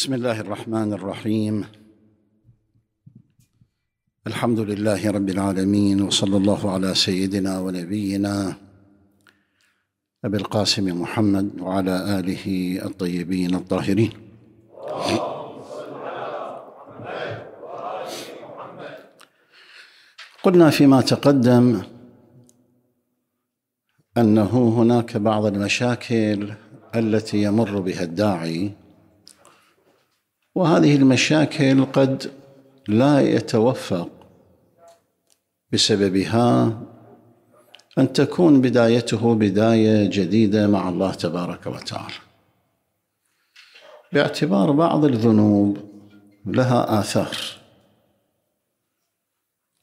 بسم الله الرحمن الرحيم الحمد لله رب العالمين وصلى الله على سيدنا ونبينا ابي القاسم محمد وعلى اله الطيبين الطاهرين قلنا فيما تقدم انه هناك بعض المشاكل التي يمر بها الداعي وهذه المشاكل قد لا يتوفق بسببها أن تكون بدايته بداية جديدة مع الله تبارك وتعالى باعتبار بعض الذنوب لها آثار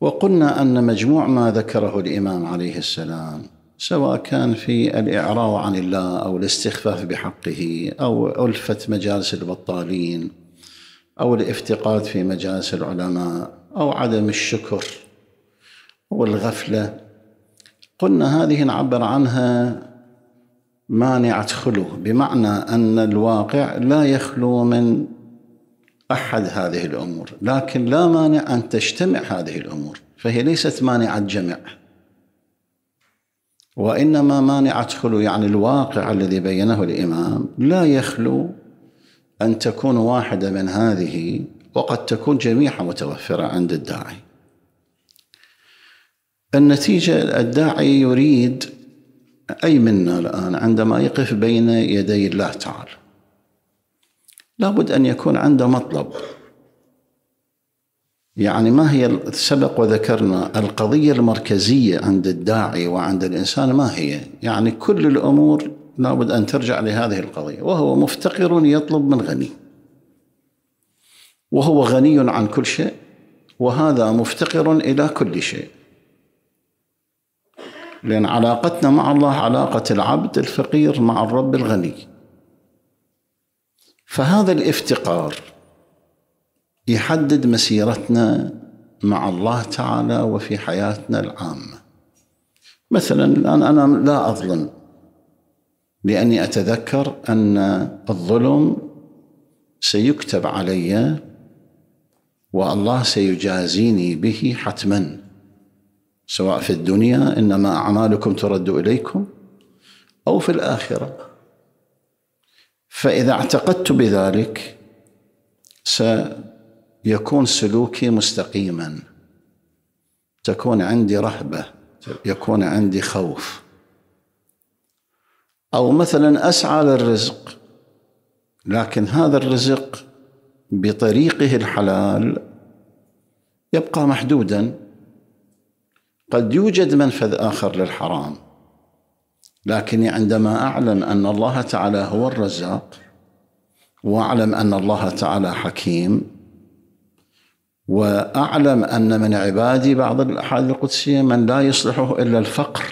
وقلنا أن مجموع ما ذكره الإمام عليه السلام سواء كان في الإعراض عن الله أو الاستخفاف بحقه أو ألفة مجالس البطالين أو الافتقاد في مجالس العلماء أو عدم الشكر والغفلة قلنا هذه نعبر عنها مانعة خلو بمعنى أن الواقع لا يخلو من أحد هذه الأمور لكن لا مانع أن تجتمع هذه الأمور فهي ليست مانعة جمع وإنما مانعة خلو يعني الواقع الذي بينه الإمام لا يخلو أن تكون واحدة من هذه وقد تكون جميعها متوفرة عند الداعي النتيجة الداعي يريد أي منا الآن عندما يقف بين يدي الله تعالى لابد أن يكون عنده مطلب يعني ما هي سبق وذكرنا القضية المركزية عند الداعي وعند الإنسان ما هي يعني كل الأمور لابد أن ترجع لهذه القضية وهو مفتقر يطلب من غني وهو غني عن كل شيء وهذا مفتقر إلى كل شيء لأن علاقتنا مع الله علاقة العبد الفقير مع الرب الغني فهذا الافتقار يحدد مسيرتنا مع الله تعالى وفي حياتنا العامة مثلا الآن أنا لا أظلم لأني أتذكر أن الظلم سيكتب علي والله سيجازيني به حتما سواء في الدنيا إنما أعمالكم ترد إليكم أو في الآخرة فإذا اعتقدت بذلك سيكون سلوكي مستقيما تكون عندي رهبة يكون عندي خوف أو مثلا أسعى للرزق لكن هذا الرزق بطريقه الحلال يبقى محدودا قد يوجد منفذ آخر للحرام لكني عندما أعلم أن الله تعالى هو الرزاق وأعلم أن الله تعالى حكيم واعلم ان من عبادي بعض الاحاديث القدسيه من لا يصلحه الا الفقر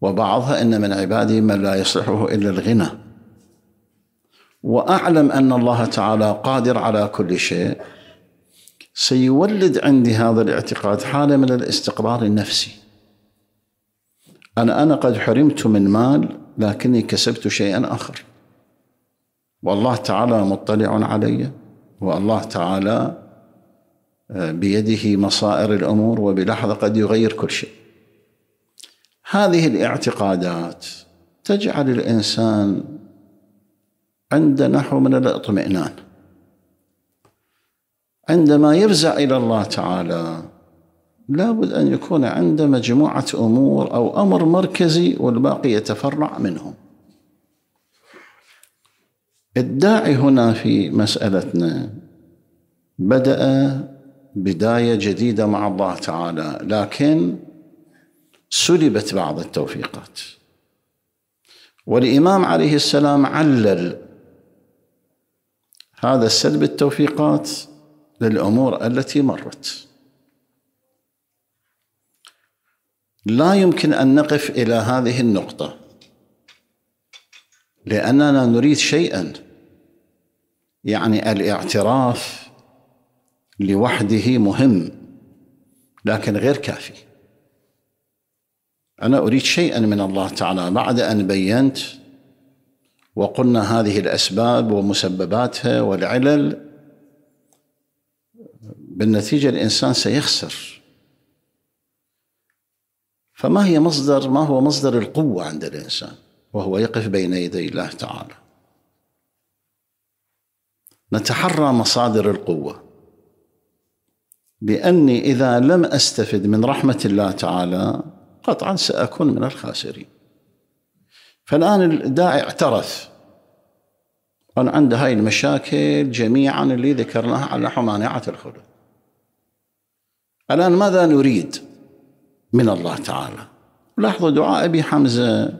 وبعضها إن من عبادي من لا يصلحه إلا الغنى وأعلم أن الله تعالى قادر على كل شيء سيولد عندي هذا الاعتقاد حالة من الاستقرار النفسي أنا أنا قد حرمت من مال لكني كسبت شيئا آخر والله تعالى مطلع علي والله تعالى آه، بيده مصائر الأمور وبلحظة قد يغير كل شيء هذه الاعتقادات تجعل الانسان عند نحو من الاطمئنان عندما يفزع الى الله تعالى لابد ان يكون عنده مجموعه امور او امر مركزي والباقي يتفرع منهم الداعي هنا في مسالتنا بدا بدايه جديده مع الله تعالى لكن سلبت بعض التوفيقات والإمام عليه السلام علل هذا السلب التوفيقات للأمور التي مرت لا يمكن أن نقف إلى هذه النقطة لأننا نريد شيئا يعني الاعتراف لوحده مهم لكن غير كافي أنا أريد شيئا من الله تعالى بعد أن بينت وقلنا هذه الأسباب ومسبباتها والعلل بالنتيجة الإنسان سيخسر فما هي مصدر ما هو مصدر القوة عند الإنسان وهو يقف بين يدي الله تعالى نتحرى مصادر القوة لأني إذا لم أستفد من رحمة الله تعالى قطعا سأكون من الخاسرين فالآن الداعي اعترف أن عنده هاي المشاكل جميعا اللي ذكرناها على حمانعة الخلود الآن ماذا نريد من الله تعالى لاحظوا دعاء أبي حمزة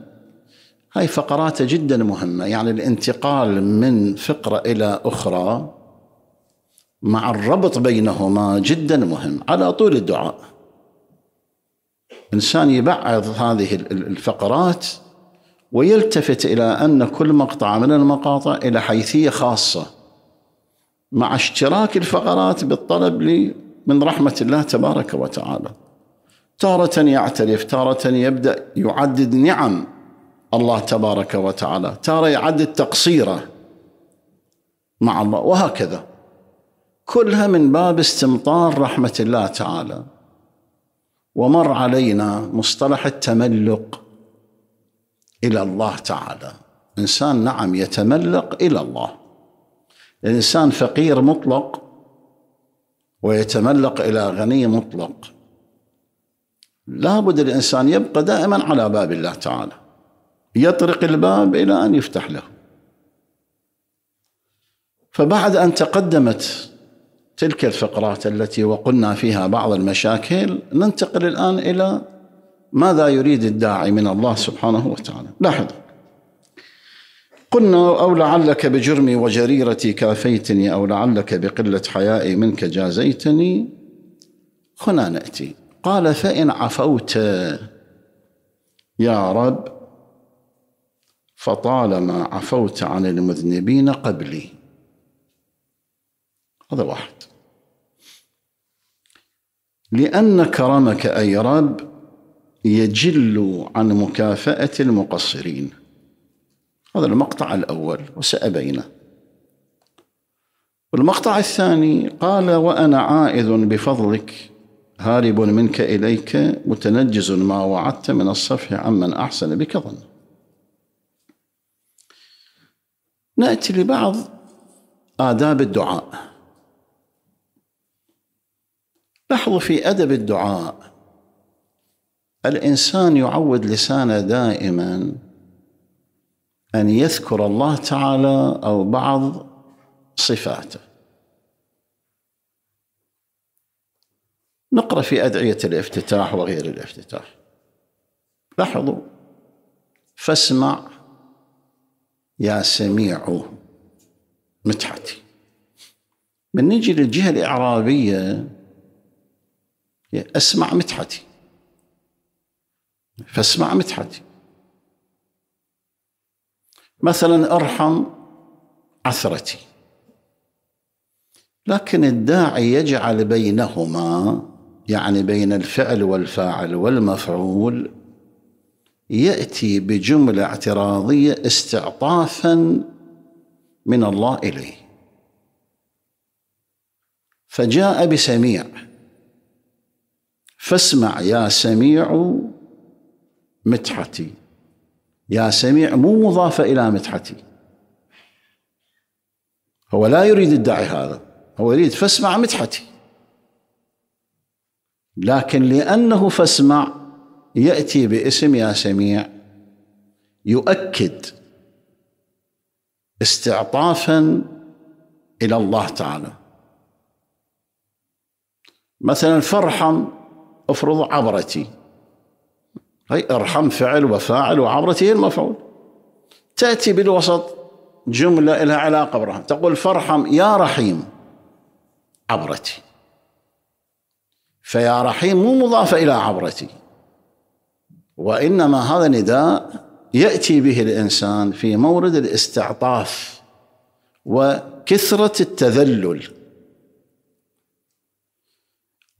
هاي فقراته جدا مهمة يعني الانتقال من فقرة إلى أخرى مع الربط بينهما جدا مهم على طول الدعاء إنسان يبعض هذه الفقرات ويلتفت إلى أن كل مقطع من المقاطع إلى حيثية خاصة مع اشتراك الفقرات بالطلب من رحمة الله تبارك وتعالى تارة يعترف تارة يبدأ يعدد نعم الله تبارك وتعالى تارة يعدد تقصيره مع الله وهكذا كلها من باب استمطار رحمة الله تعالى ومر علينا مصطلح التملق الى الله تعالى انسان نعم يتملق الى الله الانسان فقير مطلق ويتملق الى غني مطلق لابد الانسان يبقى دائما على باب الله تعالى يطرق الباب الى ان يفتح له فبعد ان تقدمت تلك الفقرات التي وقلنا فيها بعض المشاكل ننتقل الآن إلى ماذا يريد الداعي من الله سبحانه وتعالى لاحظ قلنا أو لعلك بجرمي وجريرتي كافيتني أو لعلك بقلة حيائي منك جازيتني هنا نأتي قال فإن عفوت يا رب فطالما عفوت عن المذنبين قبلي هذا واحد لأن كرمك أي رب يجل عن مكافأة المقصرين هذا المقطع الأول وسأبينه والمقطع الثاني قال وأنا عائذ بفضلك هارب منك إليك متنجز ما وعدت من الصفح عمن أحسن بك ظن نأتي لبعض آداب الدعاء لاحظوا في ادب الدعاء الانسان يعود لسانه دائما ان يذكر الله تعالى او بعض صفاته نقرا في ادعيه الافتتاح وغير الافتتاح لاحظوا فاسمع يا سميع متحتي من نجي للجهه الاعرابيه يعني اسمع مدحتي فاسمع مدحتي مثلا ارحم عثرتي لكن الداعي يجعل بينهما يعني بين الفعل والفاعل والمفعول ياتي بجمله اعتراضيه استعطافا من الله اليه فجاء بسميع فاسمع يا سميع مدحتي يا سميع مو مضافة إلى مدحتي هو لا يريد الداعي هذا هو يريد فاسمع مدحتي لكن لأنه فاسمع يأتي باسم يا سميع يؤكد استعطافا إلى الله تعالى مثلا فارحم افرض عبرتي هي ارحم فعل وفاعل وعبرتي هي المفعول تأتي بالوسط جملة لها علاقة برحم تقول فارحم يا رحيم عبرتي فيا رحيم مو مضافة إلى عبرتي وإنما هذا نداء يأتي به الإنسان في مورد الاستعطاف وكثرة التذلل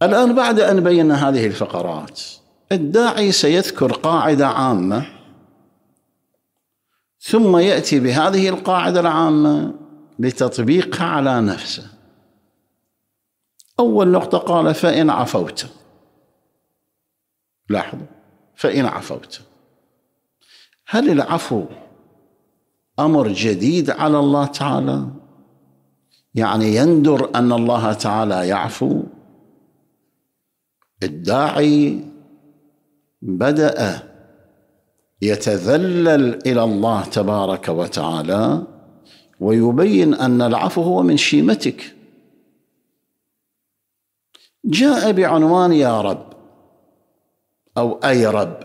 الآن بعد أن بينا هذه الفقرات الداعي سيذكر قاعدة عامة ثم يأتي بهذه القاعدة العامة لتطبيقها على نفسه أول نقطة قال فإن عفوت لاحظوا فإن عفوت هل العفو أمر جديد على الله تعالى يعني يندر أن الله تعالى يعفو الداعي بدأ يتذلل إلى الله تبارك وتعالى ويبين أن العفو هو من شيمتك جاء بعنوان يا رب أو أي رب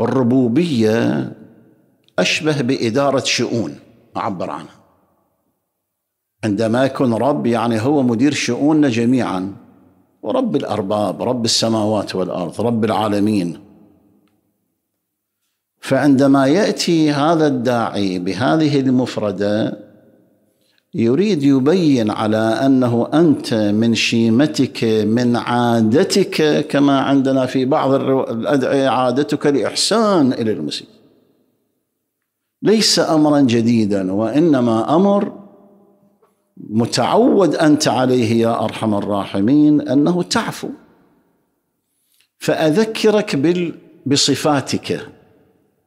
الربوبية أشبه بإدارة شؤون أعبر عنها عندما يكون رب يعني هو مدير شؤوننا جميعاً ورب الارباب رب السماوات والارض رب العالمين فعندما ياتي هذا الداعي بهذه المفرده يريد يبين على انه انت من شيمتك من عادتك كما عندنا في بعض الادعيه عادتك الاحسان الى المسيح ليس امرا جديدا وانما امر متعود انت عليه يا ارحم الراحمين انه تعفو فاذكرك بال بصفاتك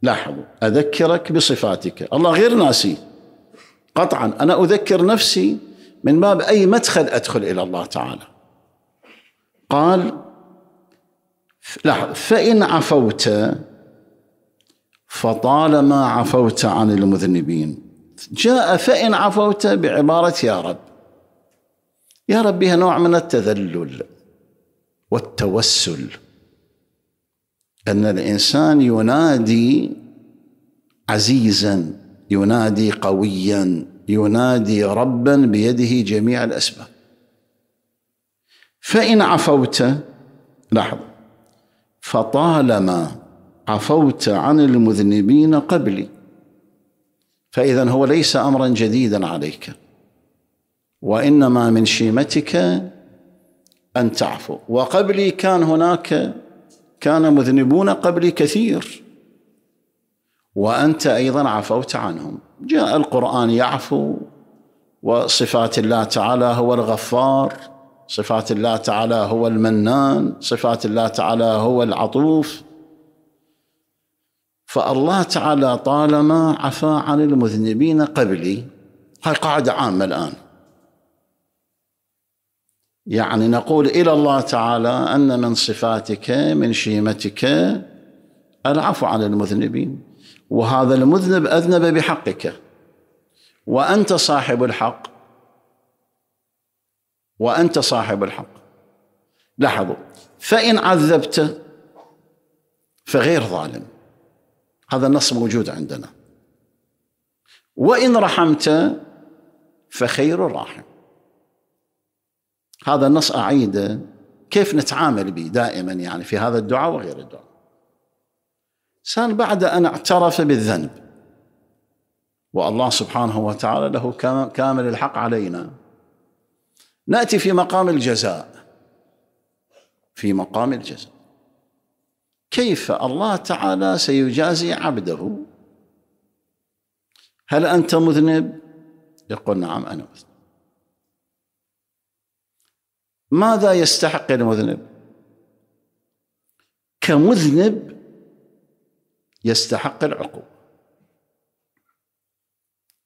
لاحظوا اذكرك بصفاتك الله غير ناسي قطعا انا اذكر نفسي من باب اي مدخل ادخل الى الله تعالى قال لاحظ فان عفوت فطالما عفوت عن المذنبين جاء فإن عفوت بعبارة يا رب يا رب بها نوع من التذلل والتوسل أن الإنسان ينادي عزيزا ينادي قويا ينادي ربا بيده جميع الأسباب فإن عفوت لحظة فطالما عفوت عن المذنبين قبلي فإذا هو ليس أمرا جديدا عليك وإنما من شيمتك أن تعفو وقبلي كان هناك كان مذنبون قبلي كثير وأنت أيضا عفوت عنهم جاء القرآن يعفو وصفات الله تعالى هو الغفار صفات الله تعالى هو المنان صفات الله تعالى هو العطوف فالله تعالى طالما عفى عن المذنبين قبلي هاي قاعدة عامة الآن يعني نقول إلى الله تعالى أن من صفاتك من شيمتك العفو عن المذنبين وهذا المذنب أذنب بحقك وأنت صاحب الحق وأنت صاحب الحق لاحظوا فإن عذبت فغير ظالم هذا النص موجود عندنا وإن رحمت فخير الراحم هذا النص أعيده كيف نتعامل به دائما يعني في هذا الدعاء وغير الدعاء سان بعد أن اعترف بالذنب والله سبحانه وتعالى له كامل الحق علينا نأتي في مقام الجزاء في مقام الجزاء كيف الله تعالى سيجازي عبده هل أنت مذنب؟ يقول نعم أنا مذنب ماذا يستحق المذنب؟ كمذنب يستحق العقوبة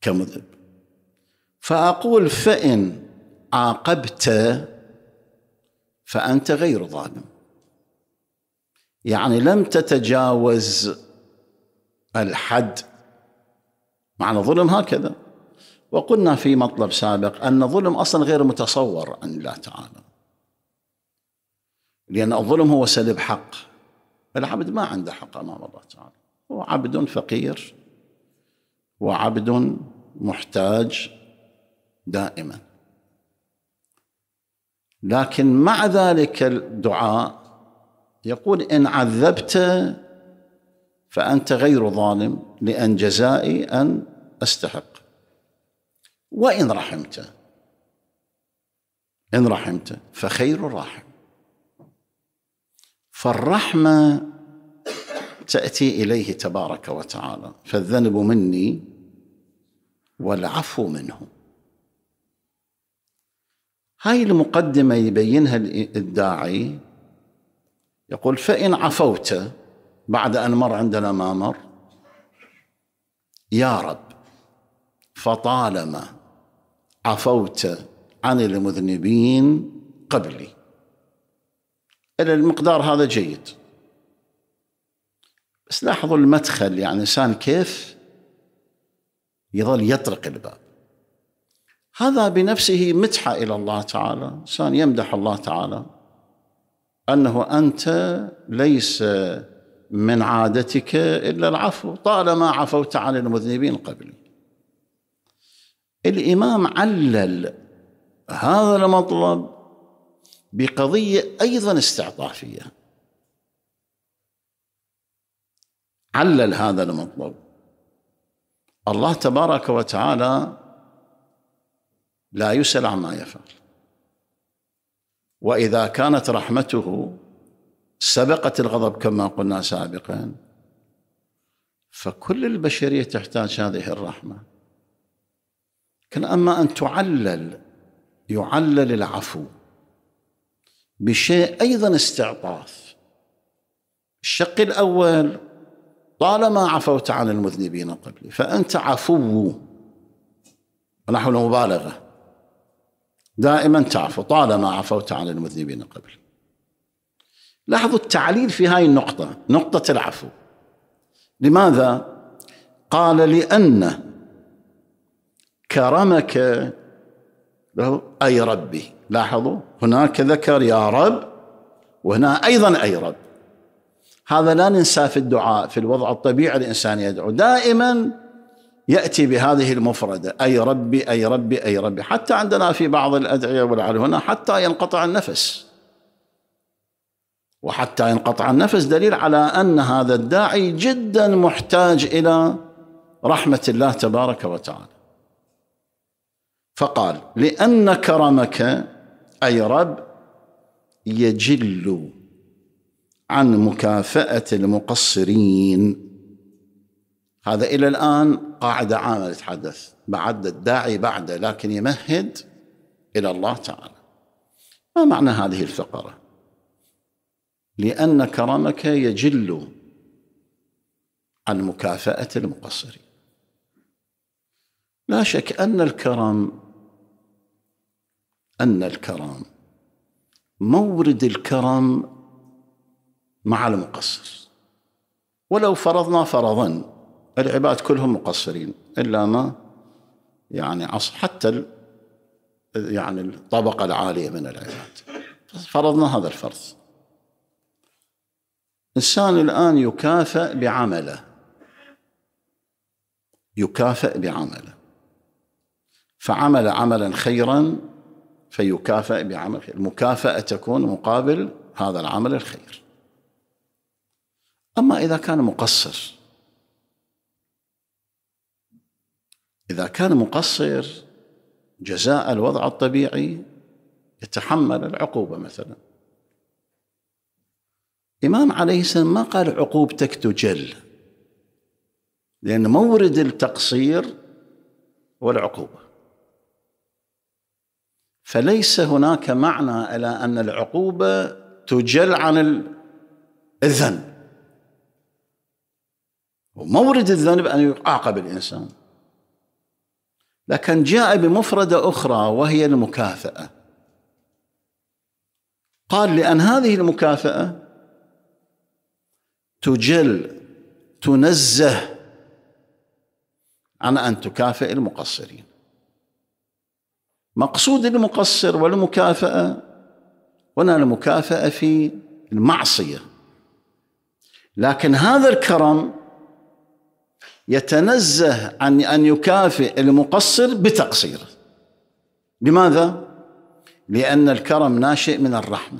كمذنب فأقول فإن عاقبت فأنت غير ظالم يعني لم تتجاوز الحد معنى ظلم هكذا وقلنا في مطلب سابق أن ظلم أصلا غير متصور عن الله تعالى لأن الظلم هو سلب حق العبد ما عنده حق أمام الله تعالى هو عبد فقير وعبد محتاج دائما لكن مع ذلك الدعاء يقول إن عذبت فأنت غير ظالم لأن جزائي أن أستحق وإن رحمت إن رحمت فخير الراحم فالرحمة تأتي إليه تبارك وتعالى فالذنب مني والعفو منه هاي المقدمة يبينها الداعي يقول فإن عفوت بعد أن مر عندنا ما مر يا رب فطالما عفوت عن المذنبين قبلي إلى المقدار هذا جيد بس لاحظوا المدخل يعني الإنسان كيف يظل يطرق الباب هذا بنفسه مدحة إلى الله تعالى إنسان يمدح الله تعالى انه انت ليس من عادتك الا العفو طالما عفوت عن المذنبين قبلي الامام علل هذا المطلب بقضيه ايضا استعطافيه علل هذا المطلب الله تبارك وتعالى لا يسأل عما يفعل واذا كانت رحمته سبقت الغضب كما قلنا سابقا فكل البشريه تحتاج هذه الرحمه لكن اما ان تعلل يعلل العفو بشيء ايضا استعطاف الشق الاول طالما عفوت عن المذنبين قبلي فانت عفو ونحو المبالغه دائما تعفو طالما عفوت عن المذنبين قبل لاحظوا التعليل في هاي النقطة نقطة العفو لماذا؟ قال لأن كرمك له أي ربي لاحظوا هناك ذكر يا رب وهنا أيضا أي رب هذا لا ننساه في الدعاء في الوضع الطبيعي الإنسان يدعو دائما يأتي بهذه المفردة أي ربي أي ربي أي ربي حتى عندنا في بعض الأدعية هنا حتى ينقطع النفس وحتى ينقطع النفس دليل على أن هذا الداعي جدا محتاج إلى رحمة الله تبارك وتعالى فقال لأن كرمك أي رب يجل عن مكافأة المقصرين هذا إلى الآن قاعدة عامة تتحدث بعد الداعي بعده لكن يمهد إلى الله تعالى ما معنى هذه الفقرة لأن كرمك يجل عن مكافأة المقصرين لا شك أن الكرم أن الكرم مورد الكرم مع المقصر ولو فرضنا فرضا العباد كلهم مقصرين إلا ما يعني حتى يعني الطبقة العالية من العباد فرضنا هذا الفرض إنسان الآن يكافأ بعمله يكافأ بعمله فعمل عملا خيرا فيكافأ بعمل خير المكافأة تكون مقابل هذا العمل الخير أما إذا كان مقصر إذا كان مقصر جزاء الوضع الطبيعي يتحمل العقوبة مثلا إمام عليه السلام ما قال عقوبتك تجل لأن مورد التقصير هو العقوبة فليس هناك معنى إلى أن العقوبة تجل عن الذنب ومورد الذنب أن يعاقب الإنسان لكن جاء بمفردة أخرى وهي المكافأة قال لأن هذه المكافأة تجل تنزه عن أن تكافئ المقصرين مقصود المقصر والمكافأة هنا المكافأة في المعصية لكن هذا الكرم يتنزه عن ان يكافئ المقصر بتقصير لماذا لان الكرم ناشئ من الرحمه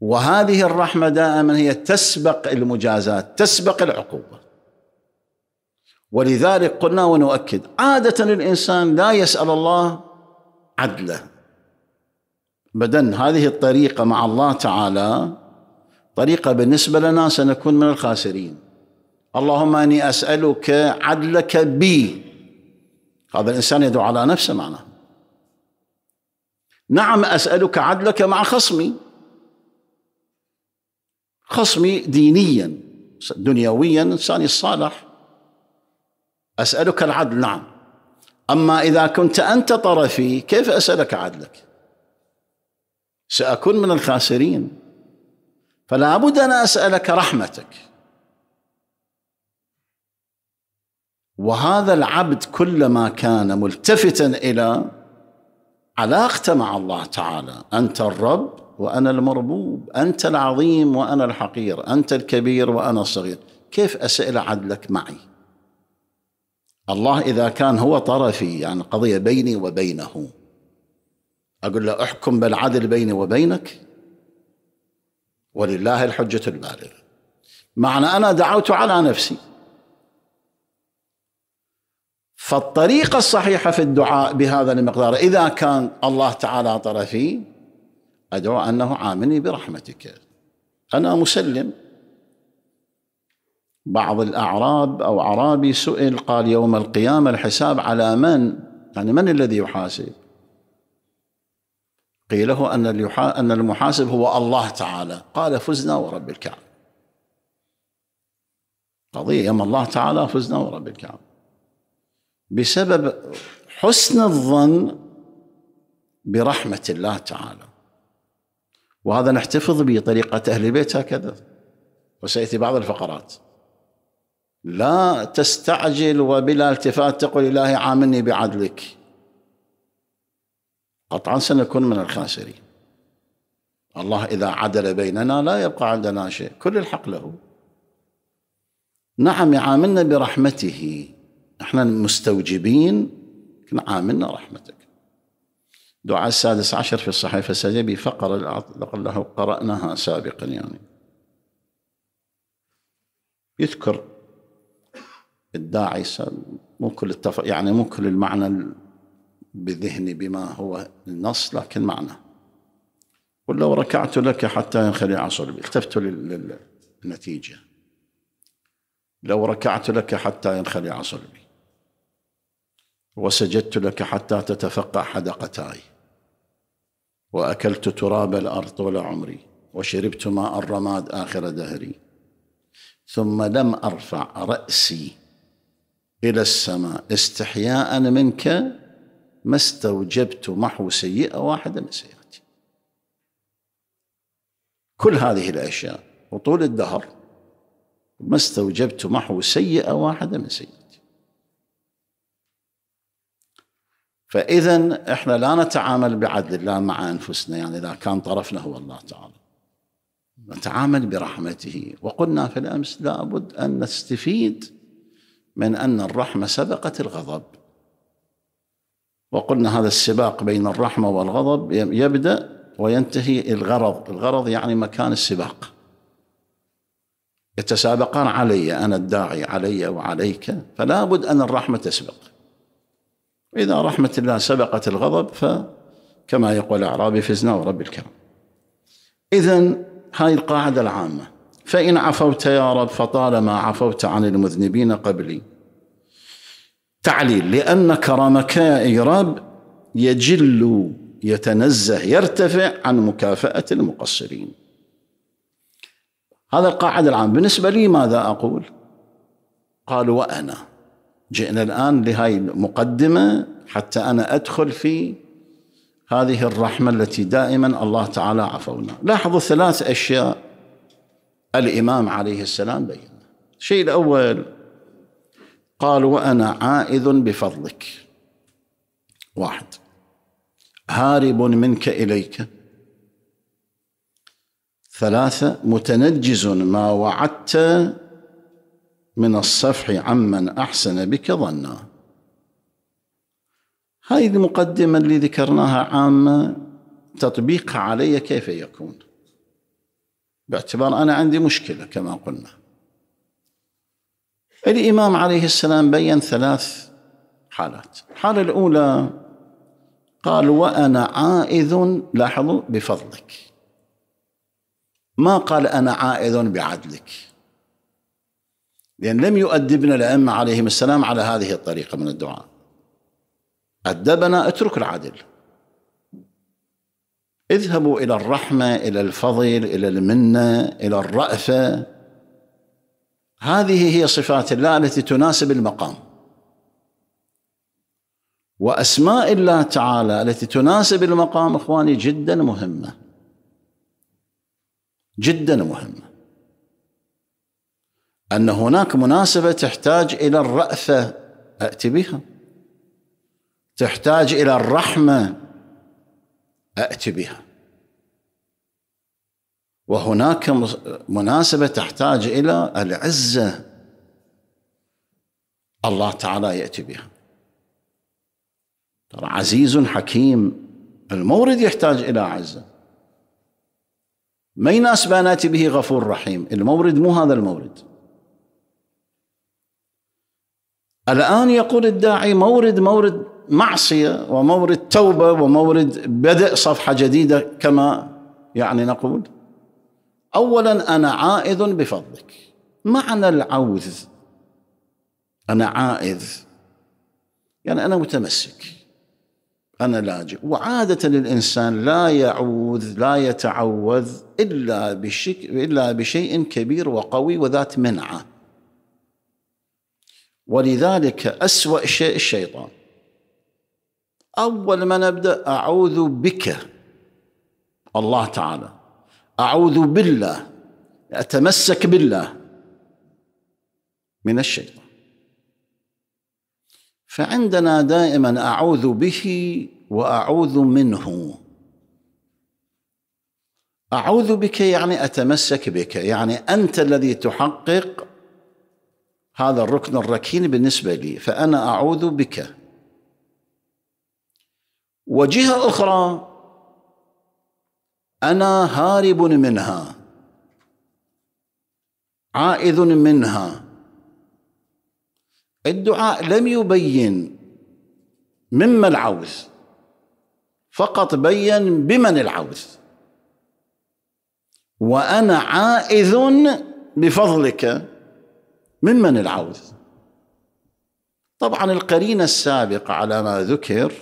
وهذه الرحمه دائما هي تسبق المجازات تسبق العقوبه ولذلك قلنا ونؤكد عاده الانسان لا يسال الله عدله بدن هذه الطريقه مع الله تعالى طريقه بالنسبه لنا سنكون من الخاسرين اللهم اني اسالك عدلك بي هذا الانسان يدعو على نفسه معناه نعم اسالك عدلك مع خصمي خصمي دينيا دنيويا انساني الصالح اسالك العدل نعم اما اذا كنت انت طرفي كيف اسالك عدلك ساكون من الخاسرين فلا بد ان اسالك رحمتك وهذا العبد كلما كان ملتفتا الى علاقته مع الله تعالى انت الرب وانا المربوب انت العظيم وانا الحقير انت الكبير وانا الصغير كيف اسال عدلك معي الله اذا كان هو طرفي يعني قضيه بيني وبينه اقول له احكم بالعدل بيني وبينك ولله الحجه البالغه معنى انا دعوت على نفسي فالطريقة الصحيحة في الدعاء بهذا المقدار إذا كان الله تعالى طرفي أدعو أنه عامني برحمتك أنا مسلم بعض الأعراب أو أعرابي سئل قال يوم القيامة الحساب على من؟ يعني من الذي يحاسب؟ قيل له أن أن المحاسب هو الله تعالى قال فزنا ورب الكعبة قضية يوم الله تعالى فزنا ورب الكعبة بسبب حسن الظن برحمة الله تعالى وهذا نحتفظ بطريقة أهل البيت هكذا وسيأتي بعض الفقرات لا تستعجل وبلا التفات تقول إلهي عاملني بعدلك قطعا سنكون من الخاسرين الله إذا عدل بيننا لا يبقى عندنا شيء كل الحق له نعم يعاملنا برحمته نحن مستوجبين عاملنا رحمتك دعاء السادس عشر في الصحيفة السجية بفقرة له قرأناها سابقا يعني يذكر الداعي مو كل التف... يعني مو كل المعنى بذهني بما هو النص لكن معنى قل لو ركعت لك حتى ينخلع صلبي التفت للنتيجة لو ركعت لك حتى ينخلع صلبي وسجدت لك حتى تتفقع حدقتاي واكلت تراب الارض طول عمري وشربت ماء الرماد اخر دهري ثم لم ارفع راسي الى السماء استحياء منك ما استوجبت محو سيئه واحده من سيئتي كل هذه الاشياء وطول الدهر ما استوجبت محو سيئه واحده من سيئتي فإذا إحنا لا نتعامل بعدل الله مع أنفسنا يعني إذا كان طرفنا هو الله تعالى نتعامل برحمته وقلنا في الأمس لابد أن نستفيد من أن الرحمة سبقت الغضب وقلنا هذا السباق بين الرحمة والغضب يبدأ وينتهي الغرض الغرض يعني مكان السباق يتسابقان علي أنا الداعي علي وعليك فلا بد أن الرحمة تسبق وإذا رحمة الله سبقت الغضب فكما يقول أعرابي فزنا ورب الكرم إذا هاي القاعدة العامة فإن عفوت يا رب فطالما عفوت عن المذنبين قبلي تعليل لأن كرمك يا رب يجل يتنزه يرتفع عن مكافأة المقصرين هذا القاعدة العامة بالنسبة لي ماذا أقول قال وأنا جئنا الآن لهذه المقدمة حتى أنا أدخل في هذه الرحمة التي دائما الله تعالى عفونا لاحظوا ثلاث أشياء الإمام عليه السلام بين الشيء الأول قال وأنا عائذ بفضلك واحد هارب منك إليك ثلاثة متنجز ما وعدت من الصفح عمن أحسن بك ظنا هذه المقدمة اللي ذكرناها عامة تطبيقها علي كيف يكون باعتبار أنا عندي مشكلة كما قلنا الإمام عليه السلام بين ثلاث حالات الحالة الأولى قال وأنا عائذ لاحظوا بفضلك ما قال أنا عائذ بعدلك لأن لم يؤدبنا الأئمة عليهم السلام على هذه الطريقة من الدعاء أدبنا اترك العدل اذهبوا إلى الرحمة إلى الفضل إلى المنة إلى الرأفة هذه هي صفات الله التي تناسب المقام وأسماء الله تعالى التي تناسب المقام إخواني جدا مهمة جدا مهمه أن هناك مناسبة تحتاج إلى الرأفة أأتي بها تحتاج إلى الرحمة أأتي بها وهناك مناسبة تحتاج إلى العزة الله تعالى يأتي بها ترى عزيز حكيم المورد يحتاج إلى عزة ما يناسب أن أتي به غفور رحيم المورد مو هذا المورد الآن يقول الداعي مورد مورد معصية ومورد توبة ومورد بدء صفحة جديدة كما يعني نقول أولا أنا عائذ بفضلك معنى العوذ أنا عائذ يعني أنا متمسك أنا لاجئ وعادة الإنسان لا يعوذ لا يتعوذ إلا, بشك إلا بشيء كبير وقوي وذات منعه ولذلك أسوأ شيء الشيطان أول ما نبدأ أعوذ بك الله تعالى أعوذ بالله أتمسك بالله من الشيطان فعندنا دائما أعوذ به وأعوذ منه أعوذ بك يعني أتمسك بك يعني أنت الذي تحقق هذا الركن الركين بالنسبة لي فأنا أعوذ بك وجهة أخرى أنا هارب منها عائذ منها الدعاء لم يبين مما العوز فقط بين بمن العوز وأنا عائذ بفضلك ممن العوذ طبعا القرينة السابقة على ما ذكر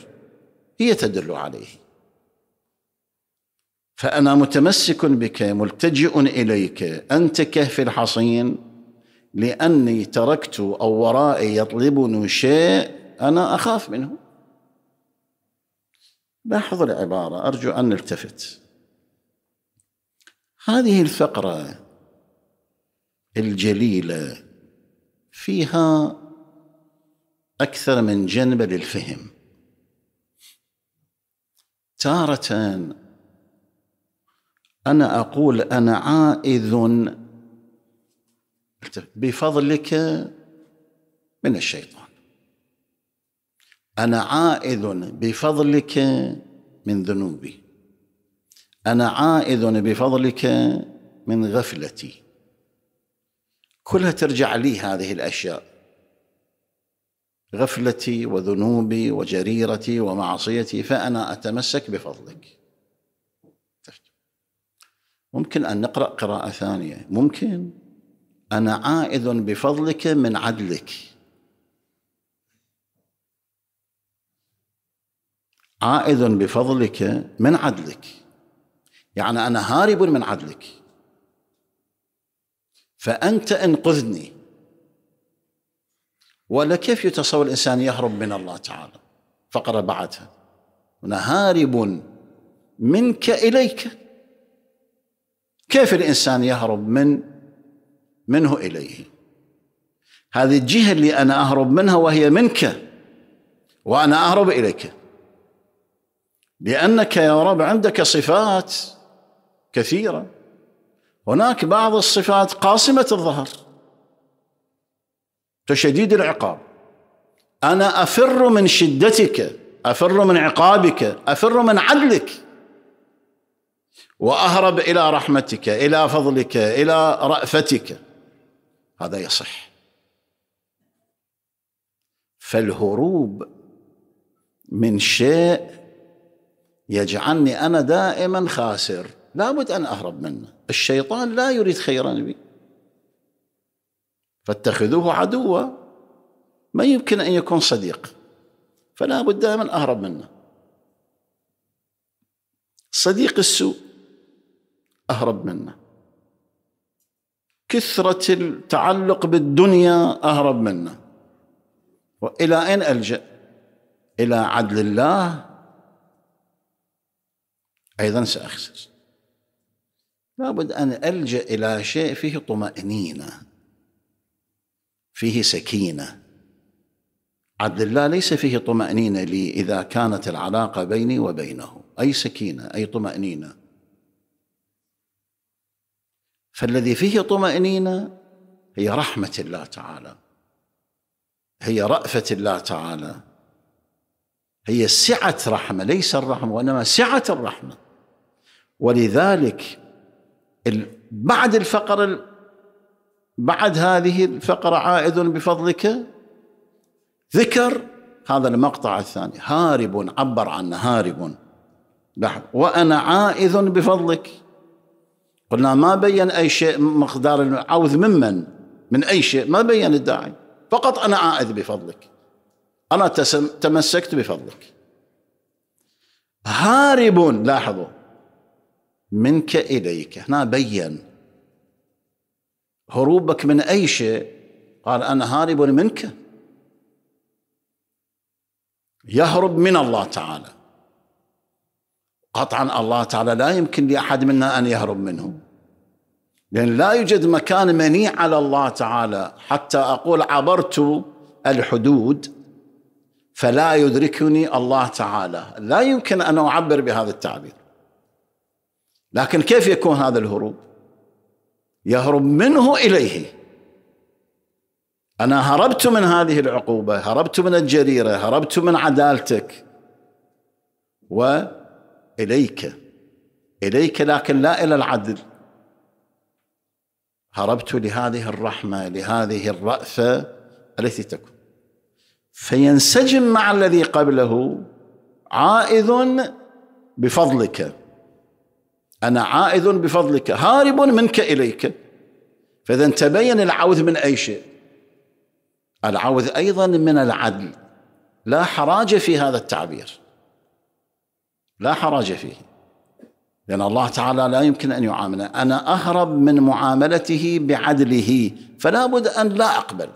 هي تدل عليه فأنا متمسك بك ملتجئ إليك أنت كهف الحصين لأني تركت أو ورائي يطلبني شيء أنا أخاف منه لاحظوا العبارة أرجو أن نلتفت هذه الفقرة الجليلة فيها اكثر من جنب للفهم تاره انا اقول انا عائذ بفضلك من الشيطان انا عائذ بفضلك من ذنوبي انا عائذ بفضلك من غفلتي كلها ترجع لي هذه الاشياء غفلتي وذنوبي وجريرتي ومعصيتي فانا اتمسك بفضلك ممكن ان نقرا قراءه ثانيه ممكن انا عائد بفضلك من عدلك عائد بفضلك من عدلك يعني انا هارب من عدلك فأنت أنقذني ولا كيف يتصور الإنسان يهرب من الله تعالى فقرة بعدها هنا هارب منك إليك كيف الإنسان يهرب من منه إليه هذه الجهة اللي أنا أهرب منها وهي منك وأنا أهرب إليك لأنك يا رب عندك صفات كثيرة هناك بعض الصفات قاصمة الظهر شديد العقاب أنا أفر من شدتك أفر من عقابك أفر من عدلك وأهرب إلى رحمتك إلى فضلك إلى رأفتك هذا يصح فالهروب من شيء يجعلني أنا دائما خاسر لابد أن أهرب منه الشيطان لا يريد خيرا بي فاتخذوه عدوا ما يمكن أن يكون صديق فلا بد دائما أهرب منه صديق السوء أهرب منه كثرة التعلق بالدنيا أهرب منه وإلى أين ألجأ إلى عدل الله أيضا سأخسر لابد أن ألجأ إلى شيء فيه طمأنينة فيه سكينة عبد الله ليس فيه طمأنينة لي إذا كانت العلاقة بيني وبينه أي سكينة أي طمأنينة فالذي فيه طمأنينة هي رحمة الله تعالى هي رأفة الله تعالى هي سعة رحمة ليس الرحمة وإنما سعة الرحمة ولذلك بعد الفقرة بعد هذه الفقرة عائد بفضلك ذكر هذا المقطع الثاني هارب عبر عنه هارب لحظة وأنا عائذ بفضلك قلنا ما بين أي شيء مقدار العوذ ممن من أي شيء ما بين الداعي فقط أنا عائذ بفضلك أنا تمسكت بفضلك هارب لاحظوا منك إليك هنا بين هروبك من أي شيء قال أنا هارب منك يهرب من الله تعالى قطعا الله تعالى لا يمكن لأحد منا أن يهرب منه لأن لا يوجد مكان منيع على الله تعالى حتى أقول عبرت الحدود فلا يدركني الله تعالى لا يمكن أن أعبر بهذا التعبير لكن كيف يكون هذا الهروب يهرب منه اليه انا هربت من هذه العقوبه هربت من الجريره هربت من عدالتك واليك اليك لكن لا الى العدل هربت لهذه الرحمه لهذه الرأفه التي تكون فينسجم مع الذي قبله عائذ بفضلك أنا عائد بفضلك هارب منك إليك فإذا تبين العوذ من أي شيء العوذ أيضا من العدل لا حراج في هذا التعبير لا حراج فيه لأن الله تعالى لا يمكن أن يعاملنا أنا أهرب من معاملته بعدله فلا بد أن لا أقبل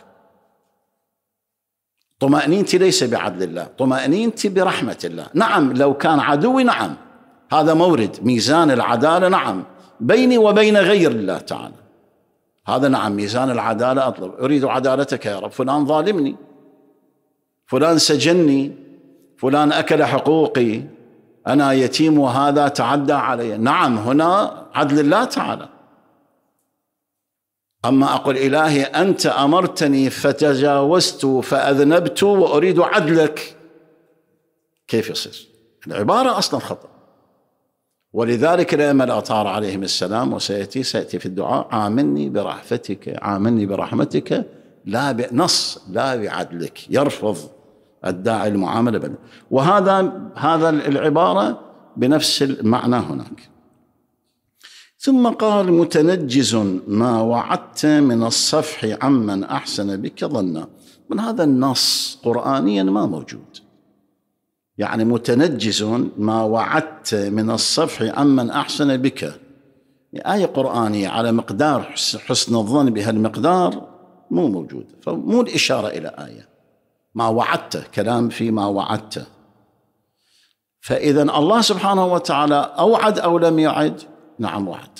طمأنينتي ليس بعدل الله طمأنينتي برحمة الله نعم لو كان عدوي نعم هذا مورد ميزان العداله نعم بيني وبين غير الله تعالى هذا نعم ميزان العداله اطلب اريد عدالتك يا رب فلان ظالمني فلان سجني فلان اكل حقوقي انا يتيم وهذا تعدى علي نعم هنا عدل الله تعالى أما أقول إلهي أنت أمرتني فتجاوزت فأذنبت وأريد عدلك كيف يصير العبارة أصلا خطأ ولذلك الأئمة الأطهار عليهم السلام وسيأتي سيأتي في الدعاء عاملني برحمتك عاملني برحمتك لا بنص لا بعدلك يرفض الداعي المعاملة بل وهذا هذا العبارة بنفس المعنى هناك ثم قال متنجز ما وعدت من الصفح عمن أحسن بك ظنا من هذا النص قرآنيا ما موجود يعني متنجس ما وعدت من الصفح عمن أحسن بك آية قرآنية على مقدار حسن الظن بهالمقدار مو موجود فمو الإشارة إلى آية ما وعدته كلام في ما وعدته فإذا الله سبحانه وتعالى أوعد أو لم يعد نعم وعد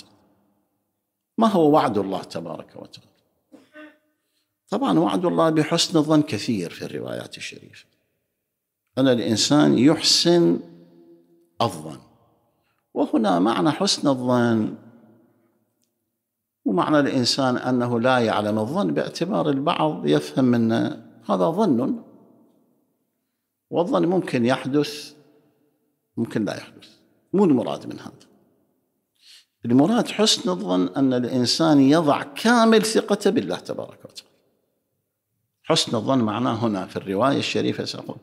ما هو وعد الله تبارك وتعالى طبعا وعد الله بحسن الظن كثير في الروايات الشريفه أن الإنسان يحسن الظن وهنا معنى حسن الظن ومعنى الإنسان أنه لا يعلم الظن باعتبار البعض يفهم أن هذا ظن والظن ممكن يحدث ممكن لا يحدث مو المراد من هذا المراد حسن الظن أن الإنسان يضع كامل ثقته بالله تبارك وتعالى حسن الظن معناه هنا في الرواية الشريفة سأقول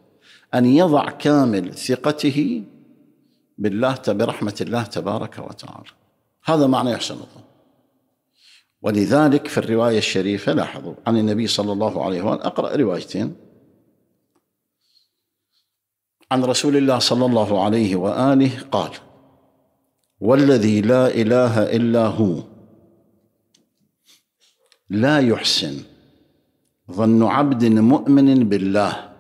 ان يضع كامل ثقته بالله برحمه الله تبارك وتعالى هذا معنى يحسن الظن ولذلك في الروايه الشريفه لاحظوا عن النبي صلى الله عليه واله اقرا روايتين عن رسول الله صلى الله عليه واله قال والذي لا اله الا هو لا يحسن ظن عبد مؤمن بالله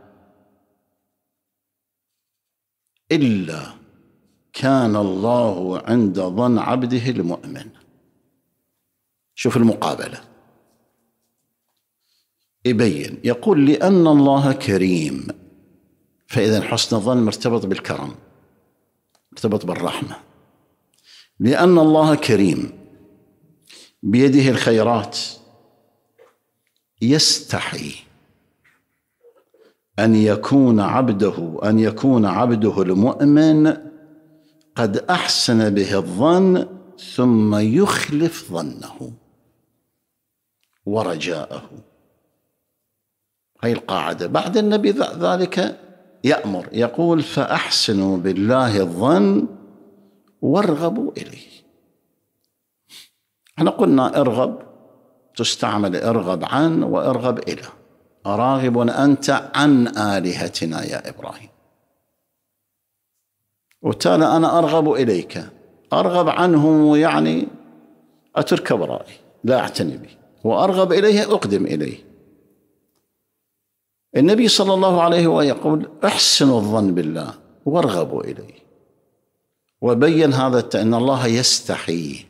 الا كان الله عند ظن عبده المؤمن شوف المقابله يبين يقول لان الله كريم فاذا حسن الظن مرتبط بالكرم مرتبط بالرحمه لان الله كريم بيده الخيرات يستحي أن يكون عبده أن يكون عبده المؤمن قد أحسن به الظن ثم يخلف ظنه ورجاءه هاي القاعدة بعد النبي ذلك يأمر يقول فأحسنوا بالله الظن وارغبوا إليه احنا قلنا ارغب تستعمل ارغب عن وارغب إلى أراغب أنت عن آلهتنا يا إبراهيم وبالتالي أنا أرغب إليك أرغب عنه يعني أترك برائي لا أعتني به وأرغب إليه أقدم إليه النبي صلى الله عليه وآله يقول احسنوا الظن بالله وارغبوا إليه وبين هذا أن الله يستحي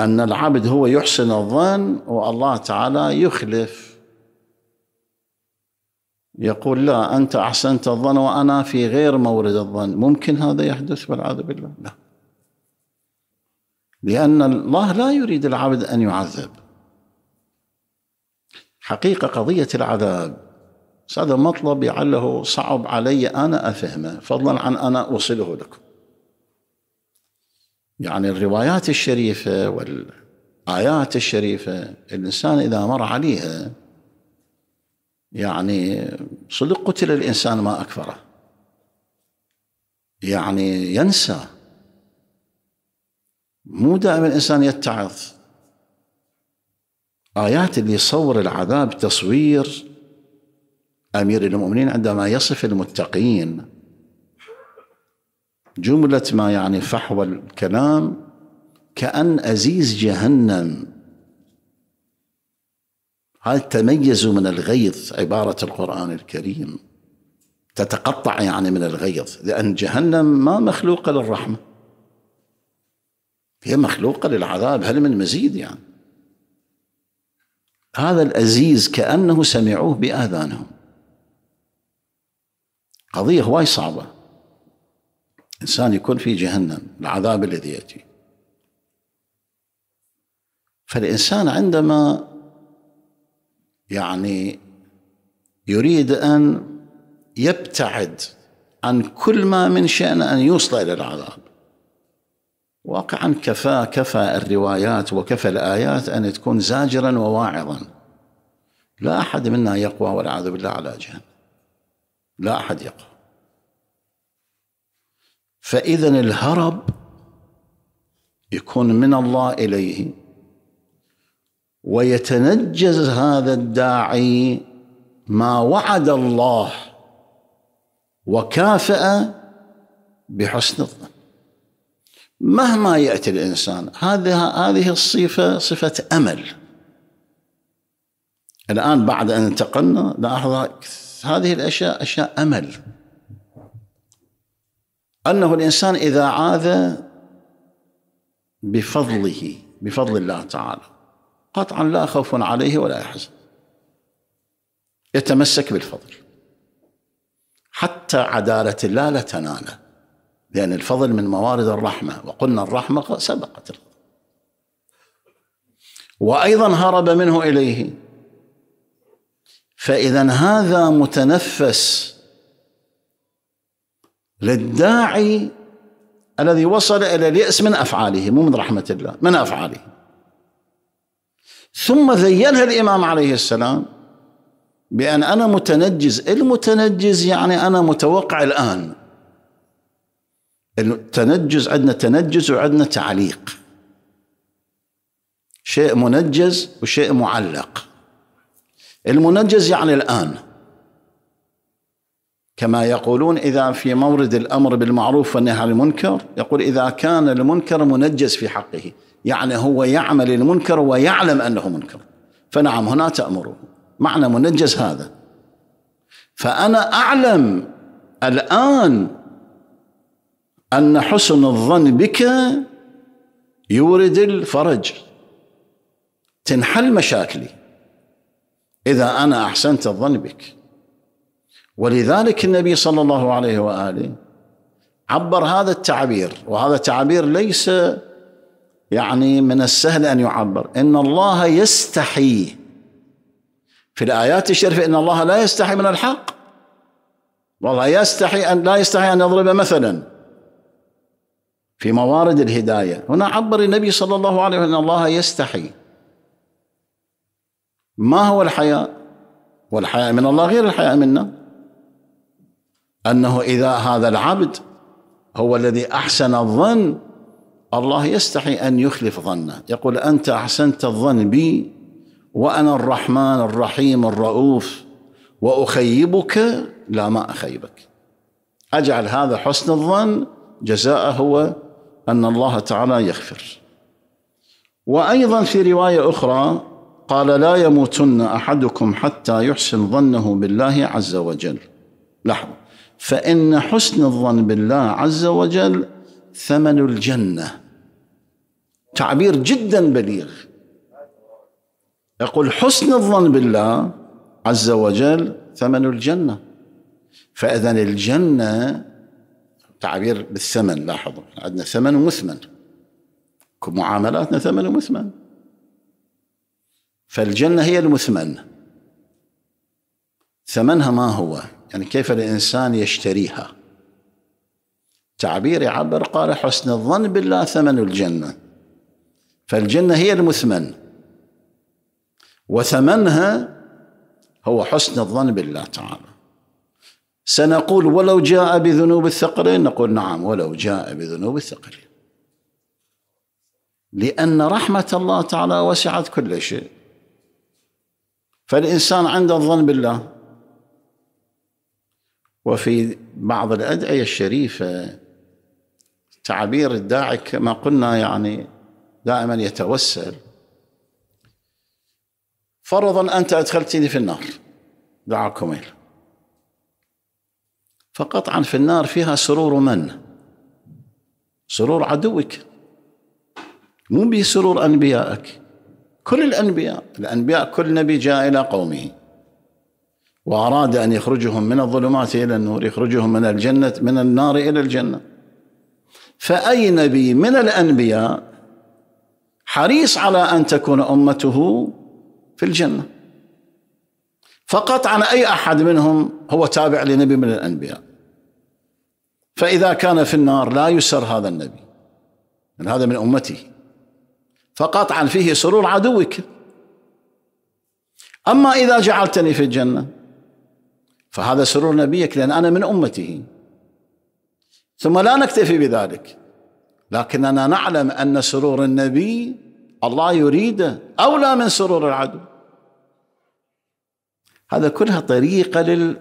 أن العبد هو يحسن الظن والله تعالى يخلف يقول لا أنت أحسنت الظن وأنا في غير مورد الظن ممكن هذا يحدث والعياذ بالله لا لأن الله لا يريد العبد أن يعذب حقيقة قضية العذاب هذا مطلب لعله صعب علي أنا أفهمه فضلا عن أنا أوصله لكم يعني الروايات الشريفة والآيات الشريفة الإنسان إذا مر عليها يعني صدق قتل الإنسان ما أكفره يعني ينسى مو دائما الإنسان يتعظ آيات اللي يصور العذاب تصوير أمير المؤمنين عندما يصف المتقين جملة ما يعني فحوى الكلام كأن أزيز جهنم هذا التميز من الغيظ عبارة القرآن الكريم تتقطع يعني من الغيظ لأن جهنم ما مخلوقة للرحمة هي مخلوقة للعذاب هل من مزيد يعني هذا الأزيز كأنه سمعوه بآذانهم قضية هواي صعبة إنسان يكون في جهنم العذاب الذي يأتي فالإنسان عندما يعني يريد أن يبتعد عن كل ما من شأن أن يوصل إلى العذاب واقعا كفى كفى الروايات وكفى الآيات أن تكون زاجرا وواعظا لا أحد منا يقوى والعياذ بالله على جهنم لا أحد يقوى فإذا الهرب يكون من الله إليه ويتنجز هذا الداعي ما وعد الله وكافأ بحسن الظن مهما يأتي الإنسان هذه هذه الصفة صفة أمل الآن بعد أن انتقلنا لاحظ هذه الأشياء أشياء أمل أنه الإنسان إذا عاذ بفضله بفضل الله تعالى قطعا لا خوف عليه ولا يحزن يتمسك بالفضل حتى عدالة الله لا تناله لأن الفضل من موارد الرحمة وقلنا الرحمة سبقت الفضل وأيضا هرب منه إليه فإذا هذا متنفس للداعي الذي وصل الى الياس من افعاله مو من رحمه الله من افعاله ثم زينها الامام عليه السلام بان انا متنجز المتنجز يعني انا متوقع الان التنجز عندنا تنجز وعندنا تعليق شيء منجز وشيء معلق المنجز يعني الان كما يقولون إذا في مورد الأمر بالمعروف والنهي عن المنكر يقول إذا كان المنكر منجس في حقه يعني هو يعمل المنكر ويعلم أنه منكر فنعم هنا تأمره معنى منجس هذا فأنا أعلم الآن أن حسن الظن بك يورد الفرج تنحل مشاكلي إذا أنا أحسنت الظن بك ولذلك النبي صلى الله عليه واله عبر هذا التعبير وهذا تعبير ليس يعني من السهل ان يعبر ان الله يستحي في الايات الشريفه ان الله لا يستحي من الحق والله يستحي ان لا يستحي ان يضرب مثلا في موارد الهدايه هنا عبر النبي صلى الله عليه وسلم ان الله يستحي ما هو الحياء والحياء من الله غير الحياء منا أنه إذا هذا العبد هو الذي أحسن الظن الله يستحي أن يخلف ظنه يقول أنت أحسنت الظن بي وأنا الرحمن الرحيم الرؤوف وأخيبك لا ما أخيبك أجعل هذا حسن الظن جزاء هو أن الله تعالى يغفر وأيضا في رواية أخرى قال لا يموتن أحدكم حتى يحسن ظنه بالله عز وجل لحظة فإن حسن الظن بالله عز وجل ثمن الجنة تعبير جدا بليغ يقول حسن الظن بالله عز وجل ثمن الجنة فإذا الجنة تعبير بالثمن لاحظوا عندنا ثمن ومثمن معاملاتنا ثمن ومثمن فالجنة هي المثمن ثمنها ما هو يعني كيف الإنسان يشتريها تعبير يعبر قال حسن الظن بالله ثمن الجنة فالجنة هي المثمن وثمنها هو حسن الظن بالله تعالى سنقول ولو جاء بذنوب الثقلين نقول نعم ولو جاء بذنوب الثقلين لأن رحمة الله تعالى وسعت كل شيء فالإنسان عنده الظن بالله وفي بعض الأدعية الشريفة تعبير الداعي كما قلنا يعني دائما يتوسل فرضا أنت أدخلتني في النار دعاكم إلى فقطعا في النار فيها سرور من؟ سرور عدوك مو به سرور أنبيائك كل الأنبياء الأنبياء كل نبي جاء إلى قومه وأراد أن يخرجهم من الظلمات إلى النور يخرجهم من الجنة من النار إلى الجنة فأي نبي من الأنبياء حريص على أن تكون أمته في الجنة فقط عن أي أحد منهم هو تابع لنبي من الأنبياء فإذا كان في النار لا يسر هذا النبي من هذا من أمته فقطعا فيه سرور عدوك أما إذا جعلتني في الجنة فهذا سرور نبيك لأن أنا من أمته ثم لا نكتفي بذلك لكننا نعلم أن سرور النبي الله يريده أولى من سرور العدو هذا كلها طريقة لل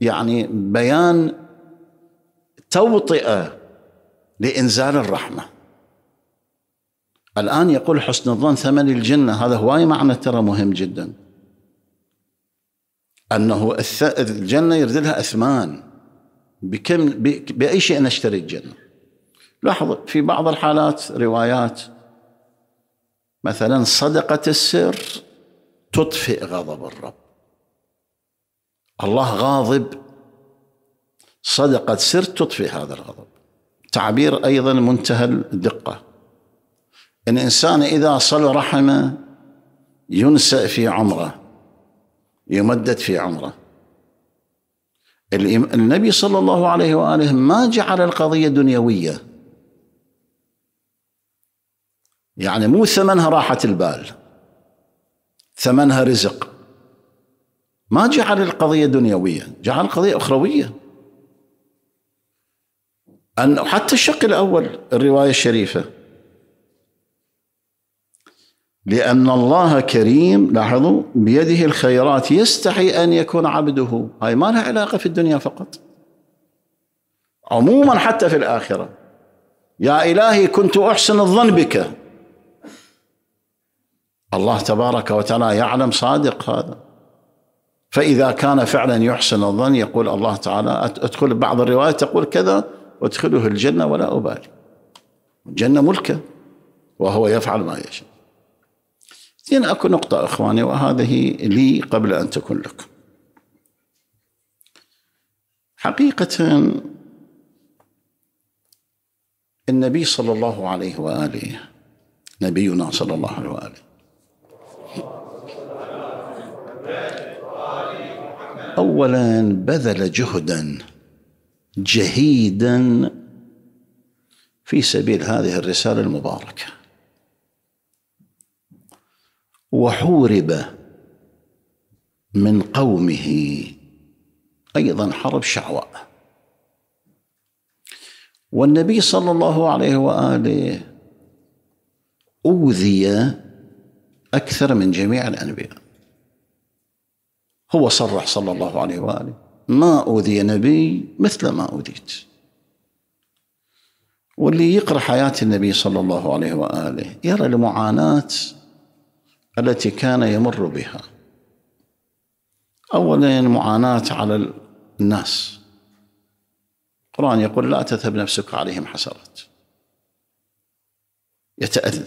يعني بيان توطئة لإنزال الرحمة الآن يقول حسن الظن ثمن الجنة هذا هواي معنى ترى مهم جداً انه الجنه يرد لها اثمان بكم باي شيء نشتري الجنه لاحظ في بعض الحالات روايات مثلا صدقه السر تطفئ غضب الرب الله غاضب صدقه سر تطفئ هذا الغضب تعبير ايضا منتهى الدقه الانسان اذا صل رحمه ينسى في عمره يمدد في عمره النبي صلى الله عليه واله ما جعل القضيه دنيويه يعني مو ثمنها راحه البال ثمنها رزق ما جعل القضيه دنيويه جعل القضيه اخرويه أن حتى الشق الأول الرواية الشريفة لأن الله كريم لاحظوا بيده الخيرات يستحي أن يكون عبده هاي ما لها علاقة في الدنيا فقط عموما حتى في الآخرة يا إلهي كنت أحسن الظن بك الله تبارك وتعالى يعلم صادق هذا فإذا كان فعلا يحسن الظن يقول الله تعالى أدخل بعض الروايات تقول كذا أدخله الجنة ولا أبالي الجنة ملكه وهو يفعل ما يشاء زين اكو نقطة اخواني وهذه لي قبل ان تكون لكم. حقيقة النبي صلى الله عليه واله نبينا صلى الله عليه واله اولا بذل جهدا جهيدا في سبيل هذه الرسالة المباركة وحورب من قومه ايضا حرب شعواء والنبي صلى الله عليه واله اوذي اكثر من جميع الانبياء هو صرح صلى الله عليه واله ما اوذي نبي مثل ما اوذيت واللي يقرا حياه النبي صلى الله عليه واله يرى المعاناه التي كان يمر بها اولا المعاناه على الناس القران يقول لا تذهب نفسك عليهم حسرات يتأذى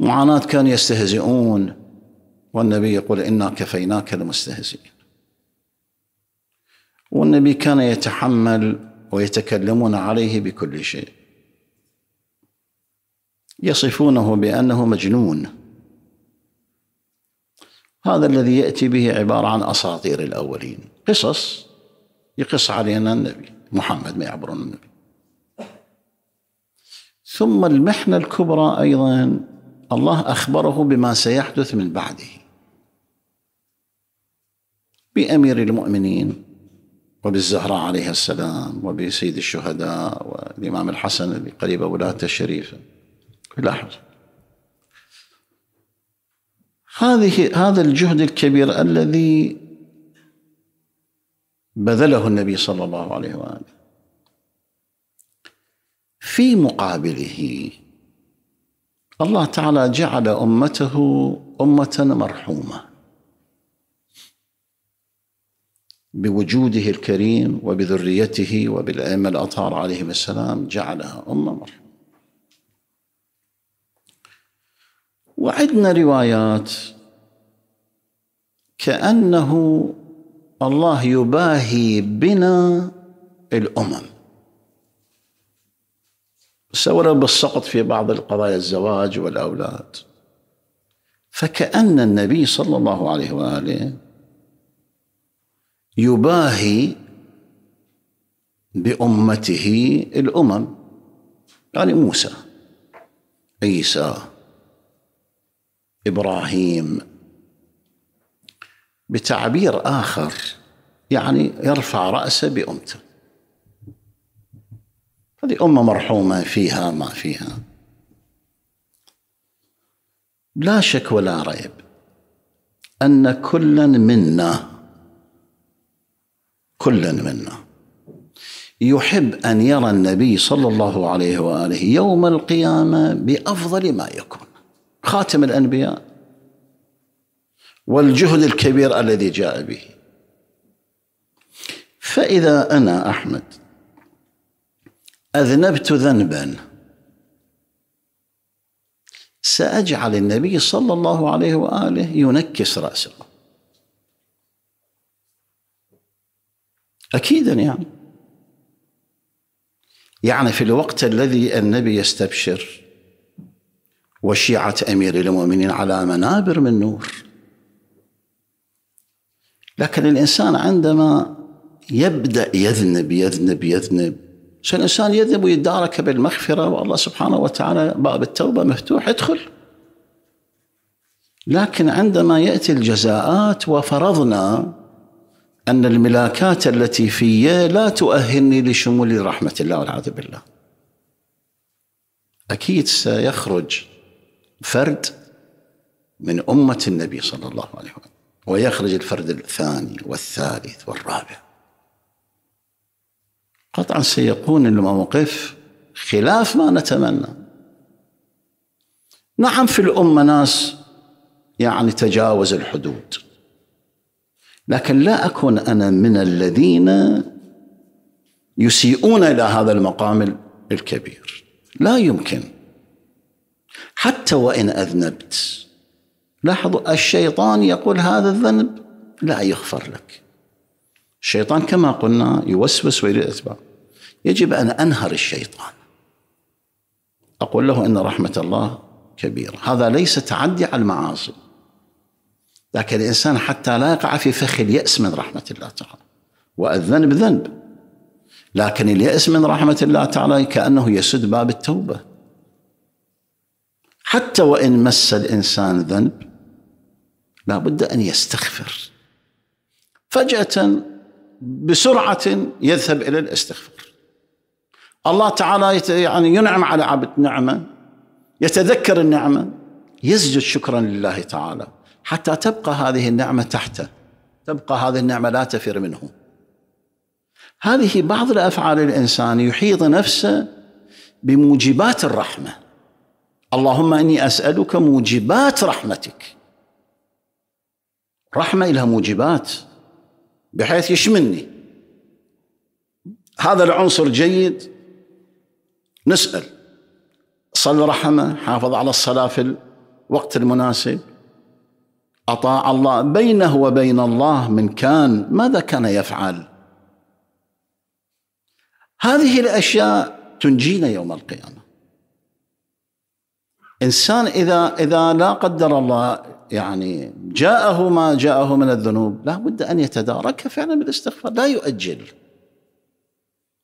معاناة كانوا يستهزئون والنبي يقول إنا كفيناك المستهزئين والنبي كان يتحمل ويتكلمون عليه بكل شيء يصفونه بأنه مجنون هذا الذي يأتي به عبارة عن أساطير الأولين قصص يقص علينا النبي محمد ما يعبرون النبي ثم المحنة الكبرى أيضا الله أخبره بما سيحدث من بعده بأمير المؤمنين وبالزهراء عليها السلام وبسيد الشهداء والإمام الحسن اللي قريب ولاته الشريفة لاحظ هذه هذا الجهد الكبير الذي بذله النبي صلى الله عليه واله في مقابله الله تعالى جعل امته امه مرحومه بوجوده الكريم وبذريته وبالائمه الاطهار عليهم السلام جعلها امه مرحومه وعدنا روايات كأنه الله يباهي بنا الأمم سورة بالسقط في بعض القضايا الزواج والأولاد فكأن النبي صلى الله عليه وآله يباهي بأمته الأمم يعني موسى عيسى ابراهيم بتعبير اخر يعني يرفع راسه بامته هذه امه مرحومه فيها ما فيها لا شك ولا ريب ان كلا منا كلا منا يحب ان يرى النبي صلى الله عليه واله يوم القيامه بافضل ما يكون خاتم الأنبياء والجهد الكبير الذي جاء به فإذا أنا أحمد أذنبت ذنبا سأجعل النبي صلى الله عليه وآله ينكس رأسه أكيدا يعني يعني في الوقت الذي النبي يستبشر وشيعة أمير المؤمنين على منابر من نور لكن الإنسان عندما يبدأ يذنب يذنب يذنب عشان الإنسان يذنب ويدارك بالمغفرة والله سبحانه وتعالى باب التوبة مفتوح ادخل لكن عندما يأتي الجزاءات وفرضنا أن الملاكات التي في لا تؤهلني لشمول رحمة الله والعياذ بالله أكيد سيخرج فرد من أمة النبي صلى الله عليه وسلم ويخرج الفرد الثاني والثالث والرابع قطعا سيكون الموقف خلاف ما نتمنى نعم في الأمة ناس يعني تجاوز الحدود لكن لا أكون أنا من الذين يسيئون إلى هذا المقام الكبير لا يمكن حتى وإن أذنبت لاحظوا الشيطان يقول هذا الذنب لا يغفر لك الشيطان كما قلنا يوسوس ويريد أسباب يجب أن أنهر الشيطان أقول له إن رحمة الله كبيرة هذا ليس تعدي على المعاصي لكن الإنسان حتى لا يقع في فخ اليأس من رحمة الله تعالى والذنب ذنب لكن اليأس من رحمة الله تعالى كأنه يسد باب التوبة حتى وإن مس الإنسان ذنب لا بد أن يستغفر فجأة بسرعة يذهب إلى الاستغفار الله تعالى يعني ينعم على عبد نعمة يتذكر النعمة يسجد شكرا لله تعالى حتى تبقى هذه النعمة تحته تبقى هذه النعمة لا تفر منه هذه بعض الأفعال الإنسان يحيط نفسه بموجبات الرحمه اللهم اني اسالك موجبات رحمتك رحمه لها موجبات بحيث يشملني هذا العنصر جيد نسال صل رحمه حافظ على الصلاه في الوقت المناسب اطاع الله بينه وبين الله من كان ماذا كان يفعل هذه الاشياء تنجينا يوم القيامه إنسان إذا إذا لا قدر الله يعني جاءه ما جاءه من الذنوب لا بد أن يتدارك فعلا بالاستغفار لا يؤجل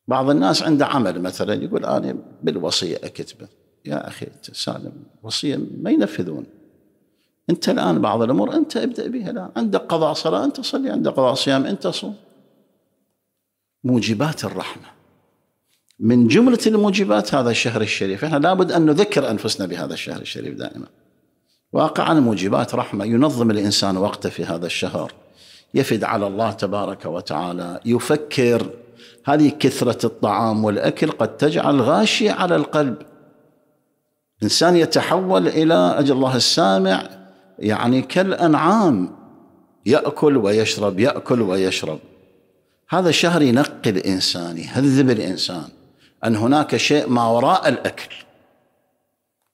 بعض الناس عنده عمل مثلا يقول أنا بالوصية أكتبه يا أخي سالم وصية ما ينفذون أنت الآن بعض الأمور أنت ابدأ بها الآن عندك قضاء صلاة أنت صلي عندك قضاء صيام أنت صوم موجبات الرحمه من جملة الموجبات هذا الشهر الشريف احنا لابد أن نذكر أنفسنا بهذا الشهر الشريف دائما واقعا موجبات رحمة ينظم الإنسان وقته في هذا الشهر يفد على الله تبارك وتعالى يفكر هذه كثرة الطعام والأكل قد تجعل غاشية على القلب إنسان يتحول إلى أجل الله السامع يعني كالأنعام يأكل ويشرب يأكل ويشرب هذا الشهر ينقي الإنسان يهذب الإنسان أن هناك شيء ما وراء الأكل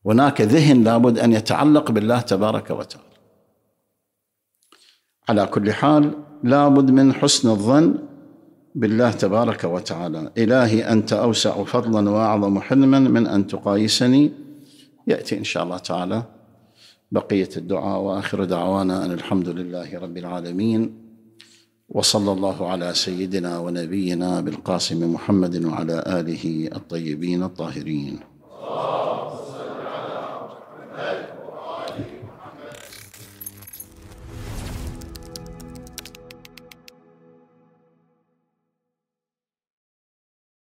هناك ذهن لابد أن يتعلق بالله تبارك وتعالى على كل حال لابد من حسن الظن بالله تبارك وتعالى إلهي أنت أوسع فضلا وأعظم حلما من أن تقايسني يأتي إن شاء الله تعالى بقية الدعاء وآخر دعوانا أن الحمد لله رب العالمين وصلى الله على سيدنا ونبينا بالقاسم محمد وعلى اله الطيبين الطاهرين. اللهم صل على محمد